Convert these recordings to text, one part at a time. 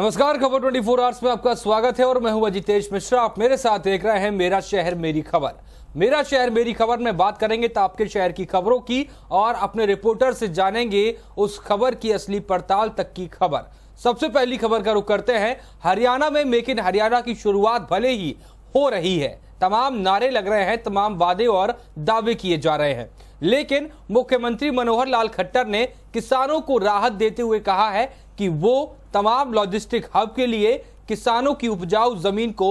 नमस्कार खबर 24 आवर्स में आपका स्वागत है और मैं हूं अजितेश मिश्रा आप मेरे साथ देख रहे हैं मेरा शहर मेरी खबर मेरा शहर मेरी खबर में बात करेंगे तो आपके शहर की खबरों की और अपने रिपोर्टर से जानेंगे उस खबर की असली पड़ताल तक की खबर सबसे पहली खबर का रुख करते हैं हरियाणा में मेक इन हरियाणा की शुरुआत भले ही हो रही है तमाम नारे लग रहे हैं तमाम वादे और दावे किए जा रहे हैं लेकिन मुख्यमंत्री मनोहर लाल खट्टर ने किसानों को राहत देते हुए कहा है कि वो तमाम लॉजिस्टिक हब के लिए किसानों की उपजाऊ जमीन को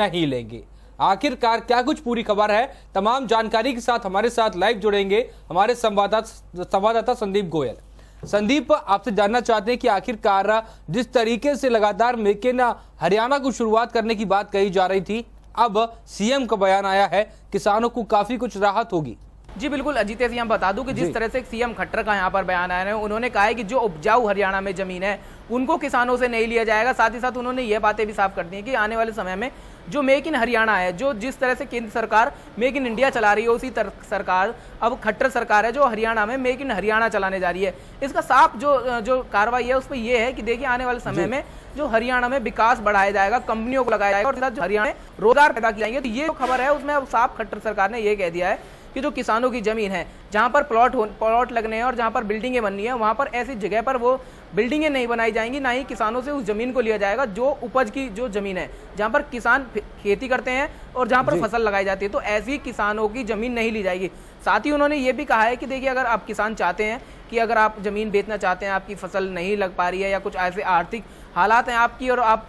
नहीं लेंगे आखिरकार क्या कुछ पूरी खबर है तमाम जानकारी के साथ हमारे साथ लाइव जुड़ेंगे हमारे संवाददाता संवाददाता संदीप गोयल संदीप आपसे जानना चाहते हैं कि आखिरकार जिस तरीके से लगातार मेक इन हरियाणा को शुरुआत करने की बात कही जा रही थी अब सीएम का बयान आया है किसानों को काफी कुछ राहत होगी जी बिल्कुल अजीत जी हम बता दूं कि जिस तरह से सीएम खट्टर का यहाँ पर बयान आया है उन्होंने कहा है कि जो उपजाऊ हरियाणा में जमीन है उनको किसानों से नहीं लिया जाएगा साथ ही साथ उन्होंने ये बातें भी साफ कर दी कि आने वाले समय में जो मेक इन हरियाणा है जो जिस तरह से केंद्र सरकार मेक इन इंडिया चला रही है उसी तरह सरकार अब खट्टर सरकार है जो हरियाणा में मेक इन हरियाणा चलाने जा रही है इसका साफ जो जो कार्रवाई है उस पर यह है कि देखिए आने वाले समय में जो हरियाणा में विकास बढ़ाया जाएगा कंपनियों को लगाया जाएगा और हरियाणा में रोजगार पैदा किया जाएंगे तो ये जो खबर है उसमें अब साफ खट्टर सरकार ने यह कह दिया है कि जो किसानों की ज़मीन है जहाँ पर प्लॉट हो प्लॉट लगने हैं और जहाँ पर बिल्डिंगें बननी है वहाँ पर ऐसी जगह पर वो बिल्डिंगें नहीं बनाई जाएंगी ना ही किसानों से उस ज़मीन को लिया जाएगा जो उपज की जो ज़मीन है जहाँ पर किसान खेती करते हैं और जहाँ पर फसल लगाई जाती है तो ऐसी किसानों की ज़मीन नहीं ली जाएगी साथ ही उन्होंने ये भी कहा है कि देखिए अगर आप किसान चाहते हैं कि अगर आप ज़मीन बेचना चाहते हैं आपकी फसल नहीं लग पा रही है या कुछ ऐसे आर्थिक हालात हैं आपकी और आप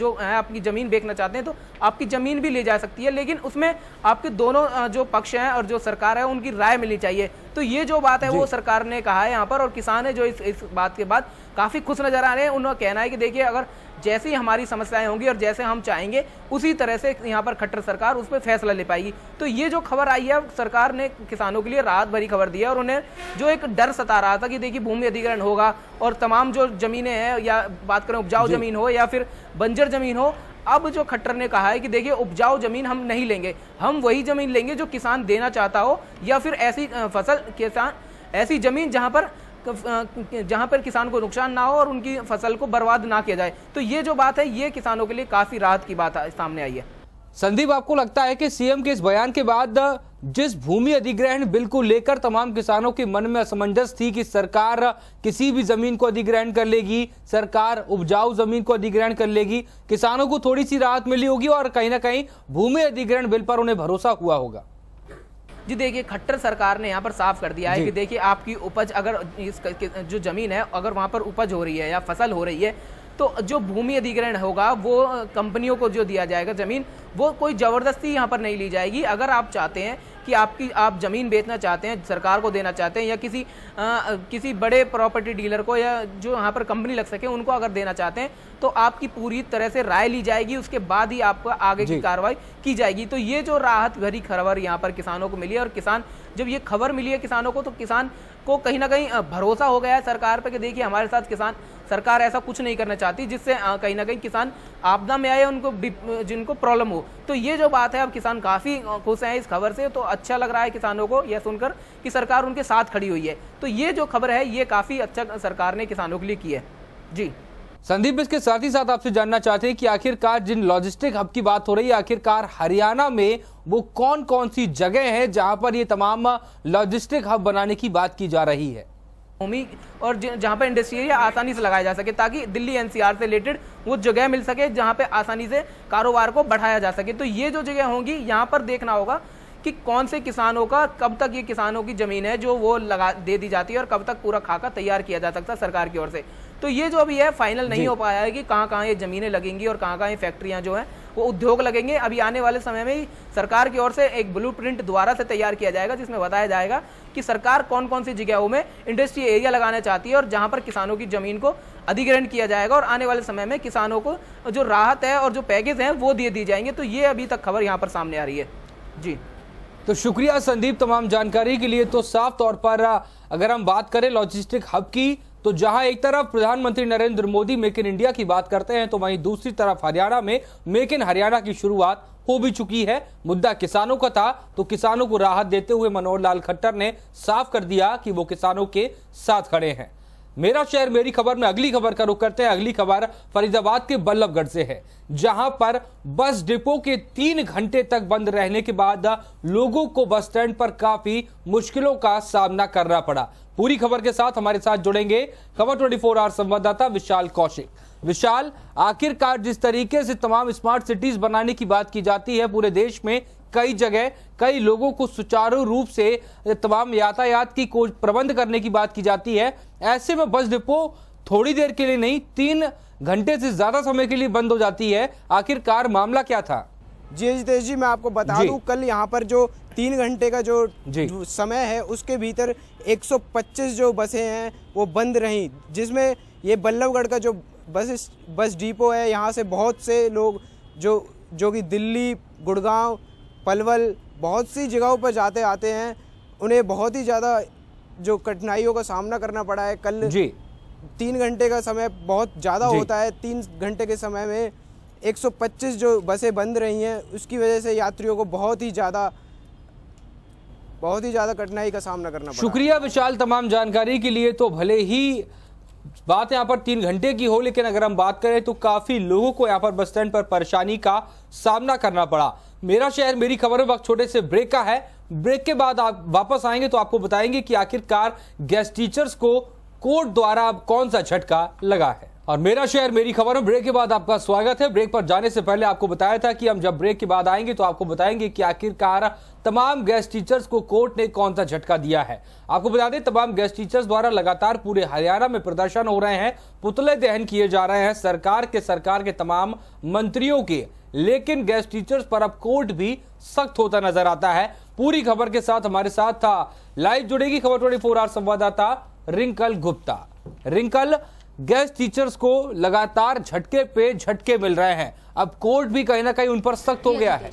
जो है आपकी ज़मीन बेचना चाहते हैं तो आपकी ज़मीन भी ले जा सकती है लेकिन उसमें आपके दोनों जो पक्ष हैं और जो सरकार है उनकी राय मिलनी चाहिए तो ये जो बात है वो सरकार ने कहा है यहाँ पर और किसान है जो इस इस बात के बाद काफ़ी खुश नज़र आ रहे हैं उनका कहना है कि देखिए अगर जैसे ही हमारी समस्याएं होंगी और जैसे हम चाहेंगे उसी तरह से यहाँ पर खट्टर सरकार उस पर फैसला ले पाएगी तो ये जो खबर आई है सरकार ने किसानों के लिए राहत भरी खबर दी है और उन्हें जो एक डर सता रहा था कि देखिए भूमि अधिग्रहण होगा और तमाम जो जमीने हैं या बात करें उपजाऊ ज़मीन हो या फिर बंजर ज़मीन हो अब जो खट्टर ने कहा है कि देखिए उपजाऊ जमीन हम नहीं लेंगे हम वही जमीन लेंगे जो किसान देना चाहता हो या फिर ऐसी फसल किसान ऐसी जमीन जहां पर जहाँ पर किसान को नुकसान ना हो और उनकी फसल को बर्बाद ना किया जाए तो ये जो बात है ये किसानों के लिए काफ़ी राहत की बात सामने आई है संदीप आपको लगता है कि सीएम के इस बयान के बाद जिस भूमि अधिग्रहण बिल को लेकर तमाम किसानों के मन में असमंजस थी कि सरकार किसी भी जमीन को अधिग्रहण कर लेगी सरकार उपजाऊ जमीन को अधिग्रहण कर लेगी किसानों को थोड़ी सी राहत मिली होगी और कहीं ना कहीं भूमि अधिग्रहण बिल पर उन्हें भरोसा हुआ होगा जी देखिए खट्टर सरकार ने यहाँ पर साफ कर दिया है कि देखिए आपकी उपज अगर इस जो जमीन है अगर वहाँ पर उपज हो रही है या फसल हो रही है तो जो भूमि अधिग्रहण होगा वो कंपनियों को जो दिया जाएगा ज़मीन वो कोई ज़बरदस्ती यहाँ पर नहीं ली जाएगी अगर आप चाहते हैं कि आपकी आप ज़मीन बेचना चाहते हैं सरकार को देना चाहते हैं या किसी आ, किसी बड़े प्रॉपर्टी डीलर को या जो यहाँ पर कंपनी लग सके उनको अगर देना चाहते हैं तो आपकी पूरी तरह से राय ली जाएगी उसके बाद ही आपको आगे की कार्रवाई की जाएगी तो ये जो राहत भरी खबर यहाँ पर किसानों को मिली है और किसान जब ये खबर मिली है किसानों को तो किसान को कहीं ना कहीं भरोसा हो गया है सरकार पर कि देखिए हमारे साथ किसान सरकार ऐसा कुछ नहीं करना चाहती जिससे कहीं ना कहीं किसान आपदा में आए उनको जिनको प्रॉब्लम हो तो ये जो बात है अब किसान काफ़ी खुश हैं इस खबर से तो अच्छा लग रहा है किसानों को यह सुनकर कि सरकार उनके साथ खड़ी हुई है तो ये जो खबर है ये काफ़ी अच्छा सरकार ने किसानों के लिए की है जी संदीप इसके साथ ही साथ आपसे जानना चाहते हैं कि आखिरकार जिन लॉजिस्टिक हब की बात हो रही है आखिरकार हरियाणा में वो कौन कौन सी जगह है जहां पर ये तमाम लॉजिस्टिक हब बनाने की बात की जा रही है भूमि और जहाँ पर इंडस्ट्री एरिया आसानी से लगाया जा सके ताकि दिल्ली एनसीआर से रिलेटेड वो जगह मिल सके जहाँ पे आसानी से कारोबार को बढ़ाया जा सके तो ये जो जगह होंगी यहाँ पर देखना होगा कि कौन से किसानों का कब तक ये किसानों की ज़मीन है जो वो लगा दे दी जाती है और कब तक पूरा खाका तैयार किया जा सकता है सरकार की ओर से तो ये जो अभी है फाइनल नहीं हो पाया है कि कहाँ कहाँ ये ज़मीनें लगेंगी और कहाँ कहाँ ये फैक्ट्रियाँ जो है वो उद्योग लगेंगे अभी आने वाले समय में ही सरकार की ओर से एक ब्लू प्रिंट द्वारा से तैयार किया जाएगा जिसमें बताया जाएगा कि सरकार कौन कौन सी जगहों में इंडस्ट्री एरिया लगाना चाहती है और जहाँ पर किसानों की ज़मीन को अधिग्रहण किया जाएगा और आने वाले समय में किसानों को जो राहत है और जो पैकेज हैं वो दिए दी जाएंगे तो ये अभी तक खबर यहाँ पर सामने आ रही है जी तो शुक्रिया संदीप तमाम जानकारी के लिए तो साफ तौर पर अगर हम बात करें लॉजिस्टिक हब की तो जहां एक तरफ प्रधानमंत्री Narendra Modi make in India की बात करते हैं तो वहीं दूसरी तरफ हरियाणा में मेक इन हरियाणा की शुरुआत हो भी चुकी है मुद्दा किसानों का था तो किसानों को राहत देते हुए मनोहर लाल खट्टर ने साफ कर दिया कि वो किसानों के साथ खड़े हैं मेरा शहर मेरी खबर में अगली खबर का रुख करते हैं अगली खबर फरीदाबाद के बल्लभगढ़ से है जहां पर बस डिपो के तीन घंटे तक बंद रहने के बाद लोगों को बस स्टैंड पर काफी मुश्किलों का सामना करना पड़ा पूरी खबर के साथ हमारे साथ जुड़ेंगे खबर 24 फोर आवर संवाददाता विशाल कौशिक विशाल आखिरकार जिस तरीके से तमाम स्मार्ट सिटीज बनाने की बात की जाती है पूरे देश में कई जगह कई लोगों को सुचारू रूप से तमाम यातायात की कोच प्रबंध करने की बात की जाती है ऐसे में बस डिपो थोड़ी देर के लिए नहीं तीन घंटे से ज्यादा समय के लिए बंद हो जाती है आखिरकार मामला क्या था जी जितेश जी मैं आपको बता दूं कल यहाँ पर जो तीन घंटे का जो समय है उसके भीतर 125 जो बसें हैं वो बंद रहीं जिसमें ये बल्लभगढ़ का जो बस बस डिपो है यहाँ से बहुत से लोग जो जो कि दिल्ली गुड़गांव पलवल बहुत सी जगहों पर जाते आते हैं उन्हें बहुत ही ज़्यादा जो कठिनाइयों का सामना करना पड़ा है कल जी तीन घंटे का समय बहुत ज़्यादा होता है तीन घंटे के समय में 125 जो बसें बंद रही हैं उसकी वजह से यात्रियों को बहुत ही ज़्यादा बहुत ही ज़्यादा कठिनाई का सामना करना शुक्रिया विशाल तमाम जानकारी के लिए तो भले ही बात यहाँ पर तीन घंटे की हो लेकिन अगर हम बात करें तो काफी लोगों को यहाँ पर बस स्टैंड पर परेशानी का सामना करना पड़ा मेरा शहर मेरी खबर वक्त छोटे से ब्रेक का है ब्रेक के बाद आप वापस आएंगे तो आपको बताएंगे कि आखिरकार गेस्ट टीचर्स को कोर्ट द्वारा अब कौन सा झटका लगा है और मेरा शहर मेरी खबर में ब्रेक के बाद आपका स्वागत है ब्रेक पर जाने से पहले आपको बताया था कि हम जब ब्रेक के बाद आएंगे तो आपको बताएंगे कि आखिरकार तमाम गेस्ट टीचर्स को कोर्ट ने कौन सा झटका दिया है आपको बता दें तमाम गेस्ट टीचर्स द्वारा लगातार पूरे हरियाणा में प्रदर्शन हो रहे हैं पुतले दहन किए जा रहे हैं सरकार के सरकार के तमाम मंत्रियों के लेकिन गेस्ट टीचर्स पर अब कोर्ट भी सख्त होता नजर आता है पूरी खबर के साथ हमारे साथ था लाइव जुड़ेगी खबर ट्वेंटी फोर आवर संवाददाता रिंकल गुप्ता रिंकल गेस्ट टीचर्स को लगातार झटके पे झटके मिल रहे हैं अब कोर्ट भी कहीं ना कहीं उन पर सख्त हो गया है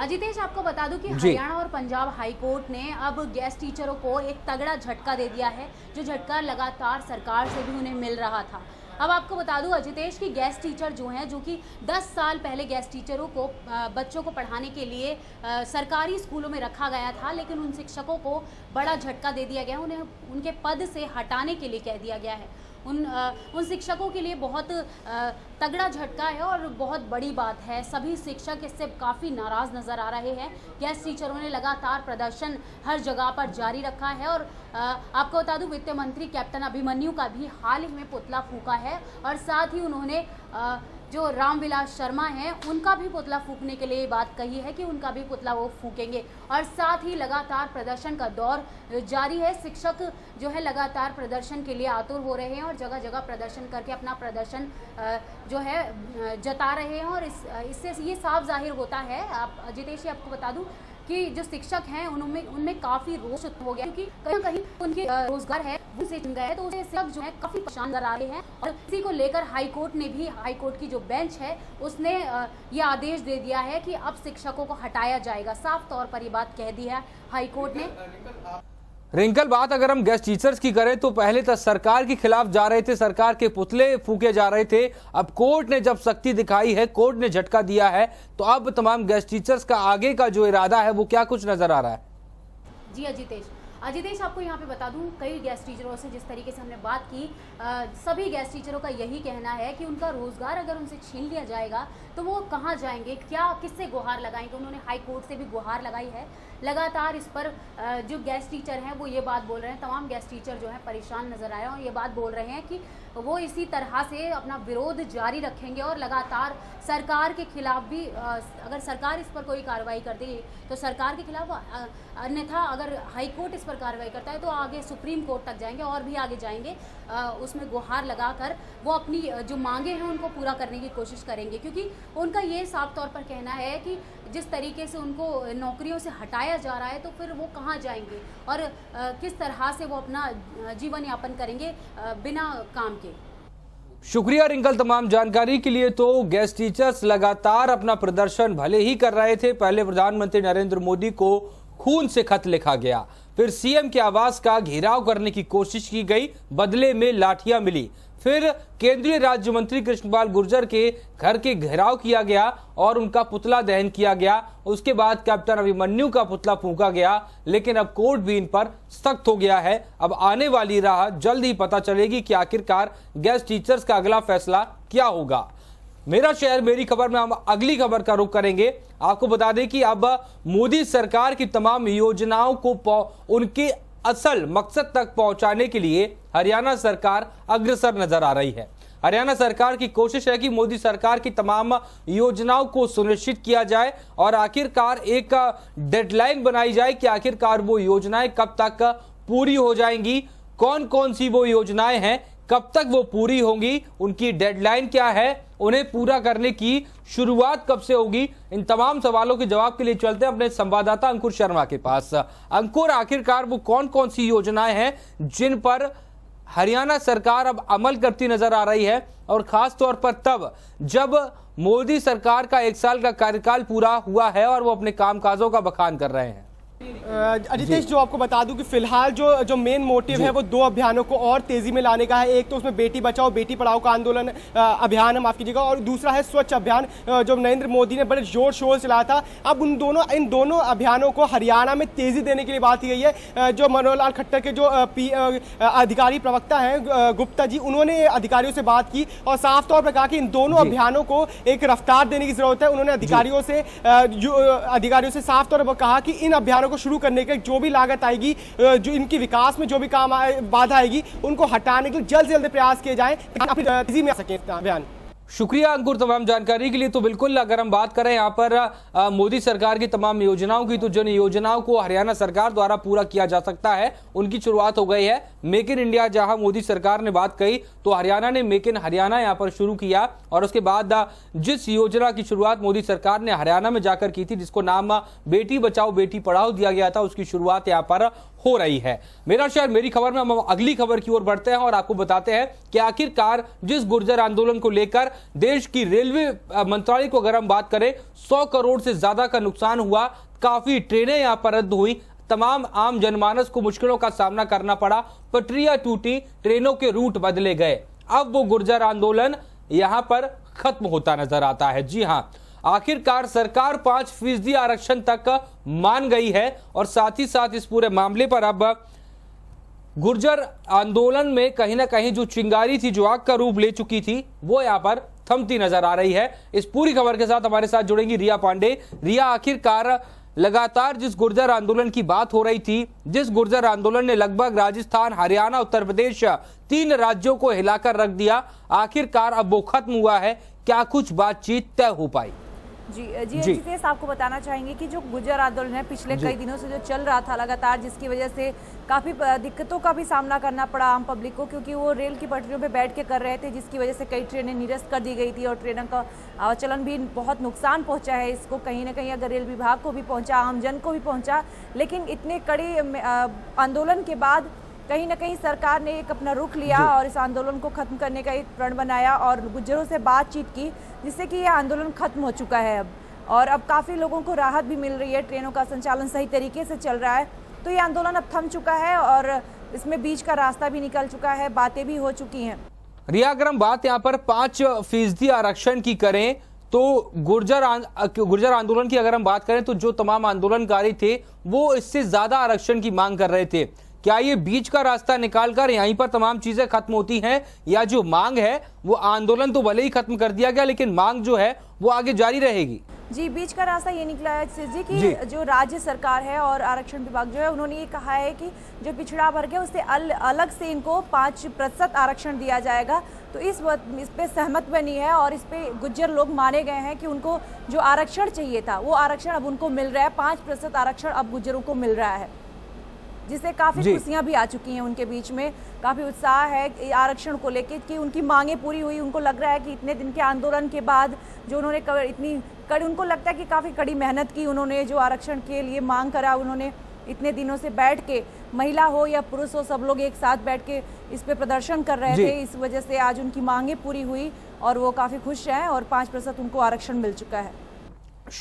अजितेश आपको बता दूं कि हरियाणा और पंजाब हाई कोर्ट ने अब गेस्ट टीचरों को एक तगड़ा झटका दे दिया है जो झटका लगातार सरकार से भी उन्हें मिल रहा था अब आपको बता दूं अजितेश की गेस्ट टीचर जो हैं जो कि 10 साल पहले गेस्ट टीचरों को बच्चों को पढ़ाने के लिए सरकारी स्कूलों में रखा गया था लेकिन उन शिक्षकों को बड़ा झटका दे दिया गया उन्हें उनके पद से हटाने के लिए कह दिया गया है उन उन शिक्षकों के लिए बहुत तगड़ा झटका है और बहुत बड़ी बात है सभी शिक्षक इससे काफ़ी नाराज़ नज़र आ रहे हैं गैस टीचरों ने लगातार प्रदर्शन हर जगह पर जारी रखा है और आपको बता दूं वित्त मंत्री कैप्टन अभिमन्यु का भी हाल ही में पुतला फूका है और साथ ही उन्होंने जो रामविलास शर्मा हैं उनका भी पुतला फूकने के लिए बात कही है कि उनका भी पुतला वो फूकेंगे और साथ ही लगातार प्रदर्शन का दौर जारी है शिक्षक जो है लगातार प्रदर्शन के लिए आतुर हो रहे हैं और जगह जगह प्रदर्शन करके अपना प्रदर्शन जो है जता रहे हैं और इस इससे ये साफ जाहिर होता है आप जितेश जी आपको बता दूँ कि जो शिक्षक हैं उनमें उनमें काफी रोष हो गया क्योंकि कहीं ना कहीं उनके रोजगार है उनसे छिन गया तो उसे शिक्षक जो है काफी परेशान नजर आ रहे हैं और इसी को लेकर हाईकोर्ट ने भी हाईकोर्ट की जो बेंच है उसने ये आदेश दे दिया है कि अब शिक्षकों को हटाया जाएगा साफ तौर पर ये बात कह दी है हाईकोर्ट ने रिंकल बात अगर हम गेस्ट टीचर्स की करें तो पहले तो सरकार के खिलाफ जा रहे थे सरकार के पुतले फूके जा रहे थे अब कोर्ट ने जब सख्ती दिखाई है कोर्ट ने झटका दिया है तो अब तमाम गेस्ट टीचर्स का आगे का जो इरादा है वो क्या कुछ नजर आ रहा है जी अजितेश अजितेश आपको यहाँ पे बता दूँ कई गैस टीचरों से जिस तरीके से हमने बात की आ, सभी गैस टीचरों का यही कहना है कि उनका रोज़गार अगर उनसे छीन लिया जाएगा तो वो कहाँ जाएंगे क्या किससे गुहार लगाएंगे उन्होंने हाई कोर्ट से भी गुहार लगाई है लगातार इस पर जो गेस्ट टीचर हैं वो ये बात बोल रहे हैं तमाम गेस्ट टीचर जो हैं परेशान नजर आए और ये बात बोल रहे हैं कि वो इसी तरह से अपना विरोध जारी रखेंगे और लगातार सरकार के खिलाफ भी अगर सरकार इस पर कोई कार्रवाई करती है तो सरकार के खिलाफ अन्यथा अगर हाईकोर्ट इस पर कार्रवाई करता है तो आगे सुप्रीम कोर्ट तक जाएंगे और भी आगे जाएंगे उसमें गुहार लगाकर वो अपनी जो मांगे हैं उनको पूरा करने की कोशिश करेंगे क्योंकि उनका ये साफ तौर पर कहना है कि जिस तरीके से उनको नौकरियों से हटाया जा रहा है तो फिर वो कहाँ जाएंगे और किस तरह से वो अपना जीवन यापन करेंगे बिना काम के शुक्रिया रिंकल तमाम जानकारी के लिए तो गेस्ट टीचर्स लगातार अपना प्रदर्शन भले ही कर रहे थे पहले प्रधानमंत्री नरेंद्र मोदी को खून से खत लिखा गया फिर सीएम के आवास का घेराव करने की कोशिश की गई बदले में लाठियां मिली फिर केंद्रीय राज्य मंत्री कृष्णपाल गुर्जर के घर के घेराव किया गया और उनका पुतला दहन किया गया उसके बाद कैप्टन अभिमन्यु का पुतला फूका गया लेकिन अब कोर्ट भी इन पर सख्त हो गया है अब आने वाली राह जल्द ही पता चलेगी कि आखिरकार गेस्ट टीचर्स का अगला फैसला क्या होगा मेरा शहर मेरी खबर में हम अगली खबर का रुख करेंगे आपको बता दें कि अब मोदी सरकार की तमाम योजनाओं को उनके असल मकसद तक पहुंचाने के लिए हरियाणा सरकार अग्रसर नजर आ रही है हरियाणा सरकार की कोशिश है कि मोदी सरकार की तमाम योजनाओं को सुनिश्चित किया जाए और आखिरकार एक डेडलाइन बनाई जाए कि आखिरकार वो योजनाएं कब तक पूरी हो जाएंगी कौन कौन सी वो योजनाएं हैं कब तक वो पूरी होंगी उनकी डेडलाइन क्या है उन्हें पूरा करने की शुरुआत कब से होगी इन तमाम सवालों के जवाब के लिए चलते हैं अपने संवाददाता अंकुर शर्मा के पास अंकुर आखिरकार वो कौन कौन सी योजनाएं हैं जिन पर हरियाणा सरकार अब अमल करती नजर आ रही है और खास तौर पर तब जब मोदी सरकार का एक साल का कार्यकाल पूरा हुआ है और वो अपने कामकाजों का बखान कर रहे हैं अजितेश जो आपको बता दूं कि फिलहाल जो जो मेन मोटिव है वो दो अभियानों को और तेजी में लाने का है एक तो उसमें बेटी बचाओ बेटी पढ़ाओ का आंदोलन अभियान है माफ कीजिएगा और दूसरा है स्वच्छ अभियान जो नरेंद्र मोदी ने बड़े जोर शोर चलाया था अब उन दोनों इन दोनों अभियानों को हरियाणा में तेजी देने के लिए बात की गई है जो मनोहर लाल खट्टर के जो अधिकारी प्रवक्ता हैं गुप्ता जी उन्होंने अधिकारियों से बात की और साफ तौर पर कहा कि इन दोनों अभियानों को एक रफ्तार देने की जरूरत है उन्होंने अधिकारियों से अधिकारियों से साफ तौर पर कहा कि इन अभियानों को शुरू करने के जो भी लागत आएगी जो इनकी विकास में जो भी काम बाधा आएगी उनको हटाने के लिए जल्द से जल्द प्रयास किए जाए ताकि तेजी में आ सके बयान शुक्रिया अंकुर तमाम जानकारी के लिए तो बिल्कुल अगर हम बात करें यहाँ पर मोदी सरकार की तमाम योजनाओं की तो जिन योजनाओं को हरियाणा सरकार द्वारा पूरा किया जा सकता है उनकी शुरुआत हो गई है मेक इन इंडिया जहां मोदी सरकार ने बात कही तो हरियाणा ने मेक इन हरियाणा यहाँ पर शुरू किया और उसके बाद जिस योजना की शुरुआत मोदी सरकार ने हरियाणा में जाकर की थी जिसको नाम बेटी बचाओ बेटी पढ़ाओ दिया गया था उसकी शुरुआत यहाँ पर हो रही है मेरा शहर मेरी खबर में हम अगली खबर की ओर बढ़ते हैं और आपको बताते हैं कि आखिरकार जिस गुर्जर आंदोलन को लेकर देश की रेलवे मंत्रालय को अगर हम बात करें सौ करोड़ से ज्यादा का नुकसान हुआ काफी ट्रेनें यहां पर रद्द हुई तमाम आम जनमानस को मुश्किलों का सामना करना पड़ा पटरिया टूटी ट्रेनों के रूट बदले गए अब वो गुर्जर आंदोलन यहां पर खत्म होता नजर आता है जी हां आखिरकार सरकार पांच फीसदी आरक्षण तक मान गई है और साथ ही साथ इस पूरे मामले पर अब गुर्जर आंदोलन में कहीं ना कहीं जो चिंगारी थी जो आग का रूप ले चुकी थी वो यहाँ पर थमती नजर आ रही है इस पूरी खबर के साथ हमारे साथ जुड़ेंगी रिया पांडे रिया आखिरकार लगातार जिस गुर्जर आंदोलन की बात हो रही थी जिस गुर्जर आंदोलन ने लगभग राजस्थान हरियाणा उत्तर प्रदेश तीन राज्यों को हिलाकर रख दिया आखिरकार अब वो खत्म हुआ है क्या कुछ बातचीत तय हो पाई जी जी जी आपको बताना चाहेंगे कि जो गुजर आंदोलन है पिछले कई दिनों से जो चल रहा था लगातार जिसकी वजह से काफ़ी दिक्कतों का भी सामना करना पड़ा आम पब्लिक को क्योंकि वो रेल की पटरियों पे बैठ के कर रहे थे जिसकी वजह से कई ट्रेनें निरस्त कर दी गई थी और ट्रेनों का चलन भी बहुत नुकसान पहुंचा है इसको कहीं ना कहीं अगर रेल विभाग को भी पहुंचा आमजन को भी पहुंचा लेकिन इतने कड़े आंदोलन के बाद कहीं ना कहीं सरकार ने एक अपना रुख लिया और इस आंदोलन को खत्म करने का एक प्रण बनाया और गुजरों से बातचीत की जिससे कि यह आंदोलन खत्म हो चुका है अब और अब काफ़ी लोगों को राहत भी मिल रही है ट्रेनों का संचालन सही तरीके से चल रहा है तो ये आंदोलन अब थम चुका है और इसमें बीच का रास्ता भी निकल चुका है बातें भी हो चुकी हैं रिया अगर हम बात यहाँ पर पाँच फीसदी आरक्षण की करें तो गुर्जर गुर्जर आंदोलन की अगर हम बात करें तो जो तमाम आंदोलनकारी थे वो इससे ज़्यादा आरक्षण की मांग कर रहे थे क्या ये बीच का रास्ता निकालकर यहीं पर तमाम चीजें खत्म होती हैं या जो मांग है वो आंदोलन तो भले ही खत्म कर दिया गया लेकिन मांग जो है वो आगे जारी रहेगी जी बीच का रास्ता ये निकला है जी की जी। जो राज्य सरकार है और आरक्षण विभाग जो है उन्होंने ये कहा है कि जो पिछड़ा वर्ग है उससे अल, अलग से इनको पाँच प्रतिशत आरक्षण दिया जाएगा तो इस वक्त इस पर सहमत बनी है और इस पर गुज्जर लोग माने गए हैं कि उनको जो आरक्षण चाहिए था वो आरक्षण अब उनको मिल रहा है पाँच प्रतिशत आरक्षण अब गुज्जरों को मिल रहा है जिससे काफ़ी खुशियाँ भी आ चुकी हैं उनके बीच में काफ़ी उत्साह है आरक्षण को लेकर कि उनकी मांगे पूरी हुई उनको लग रहा है कि इतने दिन के आंदोलन के बाद जो उन्होंने इतनी कड़ी उनको लगता है कि काफ़ी कड़ी मेहनत की उन्होंने जो आरक्षण के लिए मांग करा उन्होंने इतने दिनों से बैठ के महिला हो या पुरुष हो सब लोग एक साथ बैठ के इस पे प्रदर्शन कर रहे थे इस वजह से आज उनकी मांगे पूरी हुई और वो काफ़ी खुश हैं और पाँच प्रतिशत उनको आरक्षण मिल चुका है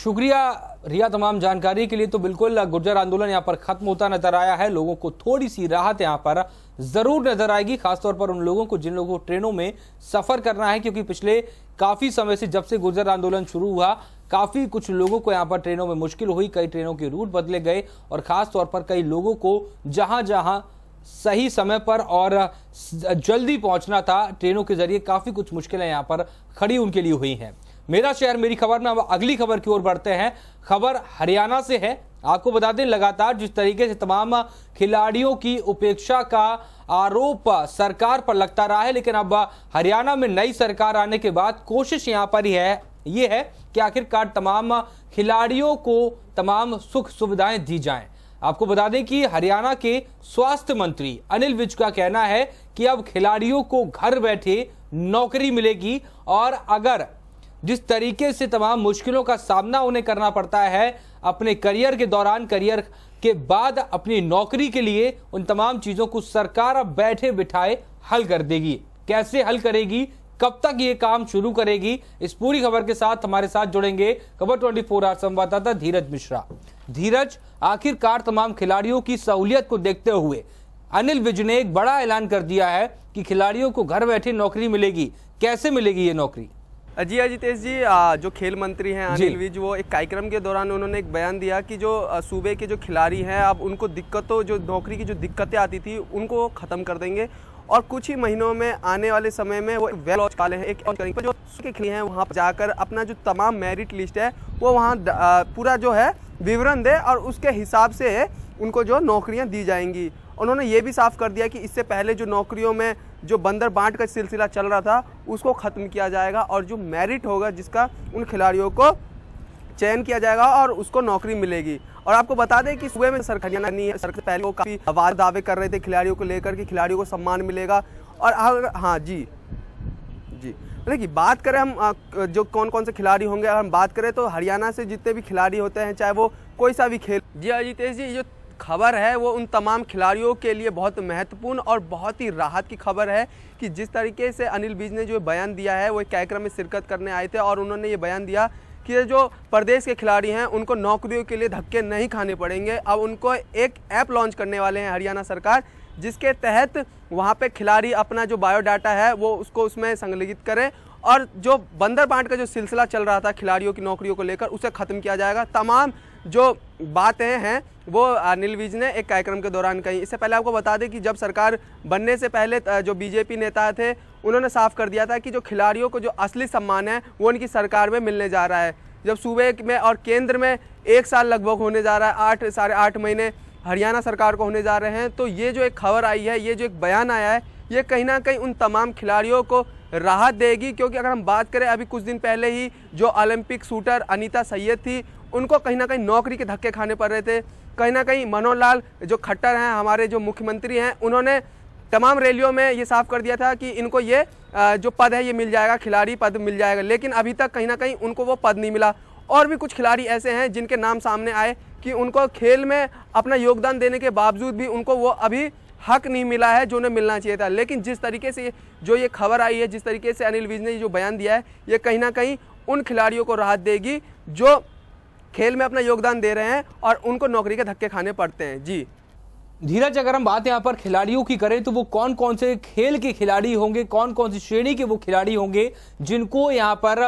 शुक्रिया रिया तमाम जानकारी के लिए तो बिल्कुल गुर्जर आंदोलन यहाँ पर खत्म होता नजर आया है लोगों को थोड़ी सी राहत यहाँ पर जरूर नजर आएगी खासतौर पर उन लोगों को जिन लोगों को ट्रेनों में सफर करना है क्योंकि पिछले काफी समय से जब से गुर्जर आंदोलन शुरू हुआ काफी कुछ लोगों को यहाँ पर ट्रेनों में मुश्किल हुई कई ट्रेनों के रूट बदले गए और खासतौर पर कई लोगों को जहां जहां सही समय पर और जल्दी पहुंचना था ट्रेनों के जरिए काफी कुछ मुश्किलें यहाँ पर खड़ी उनके लिए हुई हैं मेरा शहर मेरी खबर में हम अगली खबर की ओर बढ़ते हैं खबर हरियाणा से है आपको बता दें लगातार जिस तरीके से तमाम खिलाड़ियों की उपेक्षा का आरोप सरकार पर लगता रहा है लेकिन अब हरियाणा में नई सरकार आने के बाद कोशिश यहाँ पर ही है ये है कि आखिरकार तमाम खिलाड़ियों को तमाम सुख सुविधाएं दी जाएं आपको बता दें कि हरियाणा के स्वास्थ्य मंत्री अनिल विज का कहना है कि अब खिलाड़ियों को घर बैठे नौकरी मिलेगी और अगर जिस तरीके से तमाम मुश्किलों का सामना उन्हें करना पड़ता है अपने करियर के दौरान करियर के बाद अपनी नौकरी के लिए उन तमाम चीज़ों को सरकार अब बैठे बिठाए हल कर देगी कैसे हल करेगी कब तक ये काम शुरू करेगी इस पूरी खबर के साथ हमारे साथ जुड़ेंगे खबर 24 फोर आवर संवाददाता धीरज मिश्रा धीरज आखिरकार तमाम खिलाड़ियों की सहूलियत को देखते हुए अनिल विज ने एक बड़ा ऐलान कर दिया है कि खिलाड़ियों को घर बैठे नौकरी मिलेगी कैसे मिलेगी ये नौकरी जी अजितेश जी जो खेल मंत्री हैं अनिल विज वो एक कार्यक्रम के दौरान उन्होंने एक बयान दिया कि जो सूबे के जो खिलाड़ी हैं अब उनको दिक्कतों जो नौकरी की जो दिक्कतें आती थी उनको ख़त्म कर देंगे और कुछ ही महीनों में आने वाले समय में वो वेल लॉन्च वाले हैं एक करेंगे जो खिलाड़ी हैं वहाँ पर जाकर अपना जो तमाम मेरिट लिस्ट है वो वहाँ पूरा जो है विवरण दे और उसके हिसाब से उनको जो नौकरियाँ दी जाएंगी उन्होंने ये भी साफ कर दिया कि इससे पहले जो नौकरियों में जो बंदर बांट का सिलसिला चल रहा था उसको ख़त्म किया जाएगा और जो मेरिट होगा जिसका उन खिलाड़ियों को चयन किया जाएगा और उसको नौकरी मिलेगी और आपको बता दें कि सुबह में सरखनिया नहीं है सर पहले वो काफ़ी आवाज़ दावे कर रहे थे खिलाड़ियों को लेकर कि खिलाड़ियों को सम्मान मिलेगा और अगर हाँ जी जी देखिए मतलब बात करें हम जो कौन कौन से खिलाड़ी होंगे अगर हम बात करें तो हरियाणा से जितने भी खिलाड़ी होते हैं चाहे वो कोई सा भी खेल जी अजितेश जी जो खबर है वो उन तमाम खिलाड़ियों के लिए बहुत महत्वपूर्ण और बहुत ही राहत की खबर है कि जिस तरीके से अनिल बीज ने जो बयान दिया है वो एक कार्यक्रम में शिरकत करने आए थे और उन्होंने ये बयान दिया कि जो प्रदेश के खिलाड़ी हैं उनको नौकरियों के लिए धक्के नहीं खाने पड़ेंगे अब उनको एक ऐप लॉन्च करने वाले हैं हरियाणा सरकार जिसके तहत वहाँ पर खिलाड़ी अपना जो बायोडाटा है वो उसको उसमें संलिखित करें और जो बंदर बांट का जो सिलसिला चल रहा था खिलाड़ियों की नौकरियों को लेकर उसे ख़त्म किया जाएगा तमाम जो बातें हैं वो अनिल विज ने एक कार्यक्रम के दौरान कही इससे पहले आपको बता दें कि जब सरकार बनने से पहले जो बीजेपी नेता थे उन्होंने साफ कर दिया था कि जो खिलाड़ियों को जो असली सम्मान है वो उनकी सरकार में मिलने जा रहा है जब सूबे में और केंद्र में एक साल लगभग होने जा रहा है आठ साढ़े आठ महीने हरियाणा सरकार को होने जा रहे हैं तो ये जो एक खबर आई है ये जो एक बयान आया है ये कहीं ना कहीं उन तमाम खिलाड़ियों को राहत देगी क्योंकि अगर हम बात करें अभी कुछ दिन पहले ही जो ओलंपिक शूटर अनीता सैयद थी उनको कहीं ना कहीं नौकरी के धक्के खाने पड़ रहे थे कहीं ना कहीं मनोहर लाल जो खट्टर हैं हमारे जो मुख्यमंत्री हैं उन्होंने तमाम रैलियों में ये साफ कर दिया था कि इनको ये जो पद है ये मिल जाएगा खिलाड़ी पद मिल जाएगा लेकिन अभी तक कहीं ना कहीं उनको वो पद नहीं मिला और भी कुछ खिलाड़ी ऐसे हैं जिनके नाम सामने आए कि उनको खेल में अपना योगदान देने के बावजूद भी उनको वो अभी हक नहीं मिला है जो उन्हें मिलना चाहिए था लेकिन जिस तरीके से जो ये खबर आई है जिस तरीके से अनिल विज ने जो बयान दिया है ये कहीं ना कहीं उन खिलाड़ियों को राहत देगी जो खेल में अपना योगदान दे रहे हैं और उनको नौकरी के धक्के खाने पड़ते हैं जी धीरज अगर हम बात यहाँ पर खिलाड़ियों की करें तो वो कौन कौन से खेल के खिलाड़ी होंगे कौन कौन सी श्रेणी के वो खिलाड़ी होंगे जिनको यहाँ पर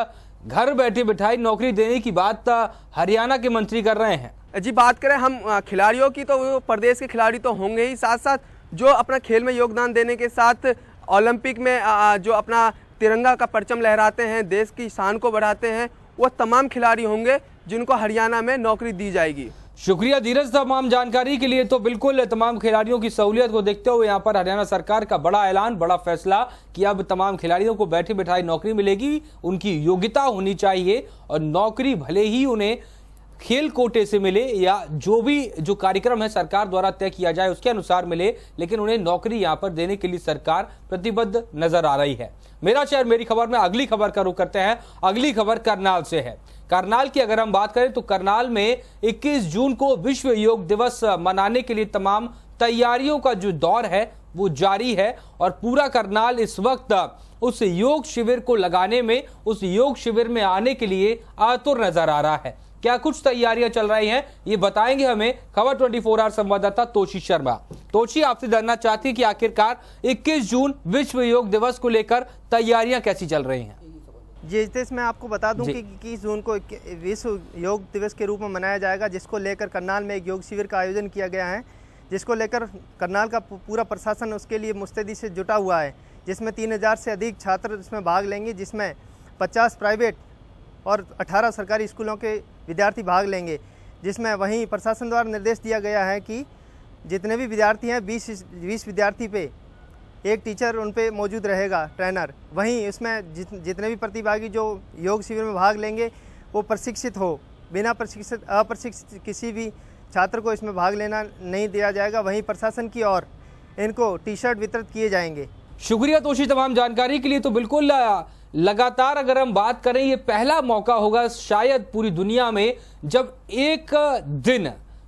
घर बैठे बिठाई नौकरी देने की बात हरियाणा के मंत्री कर रहे हैं जी बात करें हम खिलाड़ियों की तो वो प्रदेश के खिलाड़ी तो होंगे ही साथ साथ जो अपना खेल में योगदान देने के साथ ओलंपिक में जो अपना तिरंगा का परचम लहराते हैं देश की शान को बढ़ाते हैं वो तमाम खिलाड़ी होंगे जिनको हरियाणा में नौकरी दी जाएगी शुक्रिया धीरज तमाम जानकारी के लिए तो बिल्कुल तमाम खिलाड़ियों की सहूलियत को देखते हुए यहाँ पर हरियाणा सरकार का बड़ा ऐलान बड़ा फैसला कि अब तमाम खिलाड़ियों को बैठे बैठाई नौकरी मिलेगी उनकी योग्यता होनी चाहिए और नौकरी भले ही उन्हें खेल कोटे से मिले या जो भी जो कार्यक्रम है सरकार द्वारा तय किया जाए उसके अनुसार मिले लेकिन उन्हें नौकरी यहाँ पर देने के लिए सरकार प्रतिबद्ध नजर आ रही है मेरा शहर मेरी खबर में अगली खबर का रुख करते हैं अगली खबर करनाल से है करनाल की अगर हम बात करें तो करनाल में 21 जून को विश्व योग दिवस मनाने के लिए तमाम तैयारियों का जो दौर है वो जारी है और पूरा करनाल इस वक्त उस योग शिविर को लगाने में उस योग शिविर में आने के लिए आतुर नजर आ रहा है क्या कुछ तैयारियां चल रही हैं ये बताएंगे हमें खबर 24 फोर आवर संवाददाता तोशी शर्मा तोशी आपसे जानना चाहती है कि आखिरकार 21 जून विश्व योग दिवस को लेकर तैयारियां कैसी चल रही हैं जी देश मैं आपको बता दूं कि इक्कीस जून को विश्व योग दिवस के रूप में मनाया जाएगा जिसको लेकर करनाल में एक योग शिविर का आयोजन किया गया है जिसको लेकर करनाल का पूरा प्रशासन उसके लिए मुस्तैदी से जुटा हुआ है जिसमें तीन हज़ार से अधिक छात्र इसमें भाग लेंगे जिसमें पचास प्राइवेट और अठारह सरकारी स्कूलों के विद्यार्थी भाग लेंगे जिसमें वहीं प्रशासन द्वारा निर्देश दिया गया है कि जितने भी विद्यार्थी हैं बीस बीस विद्यार्थी पे एक टीचर उन पर मौजूद रहेगा ट्रेनर वहीं इसमें जित, जितने भी प्रतिभागी जो योग शिविर में भाग लेंगे वो प्रशिक्षित हो बिना प्रशिक्षित अप्रशिक्षित किसी भी छात्र को इसमें भाग लेना नहीं दिया जाएगा वहीं प्रशासन की ओर इनको टी शर्ट वितरित किए जाएंगे शुक्रिया तोशी तमाम जानकारी के लिए तो बिल्कुल लगातार अगर हम बात करें ये पहला मौका होगा शायद पूरी दुनिया में जब एक दिन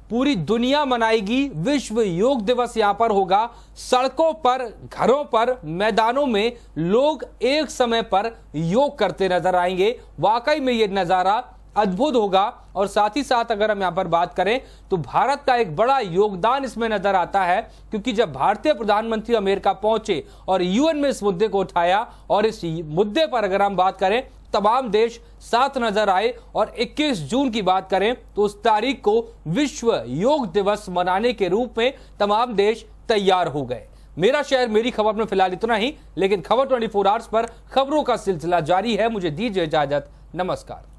पूरी दुनिया मनाएगी विश्व योग दिवस यहां पर होगा सड़कों पर घरों पर मैदानों में लोग एक समय पर योग करते नजर आएंगे वाकई में ये नज़ारा अद्भुत होगा और साथ ही साथ अगर हम यहाँ पर बात करें तो भारत का एक बड़ा योगदान इसमें नजर आता है क्योंकि जब भारतीय प्रधानमंत्री अमेरिका पहुंचे और यूएन में इस मुद्दे को उठाया और इस मुद्दे पर अगर हम बात करें तमाम देश साथ नजर आए और 21 जून की बात करें तो उस तारीख को विश्व योग दिवस मनाने के रूप में तमाम देश तैयार हो गए मेरा शहर मेरी खबर में फिलहाल इतना ही लेकिन खबर 24 आवर्स पर खबरों का सिलसिला जारी है मुझे दीजिए इजाजत नमस्कार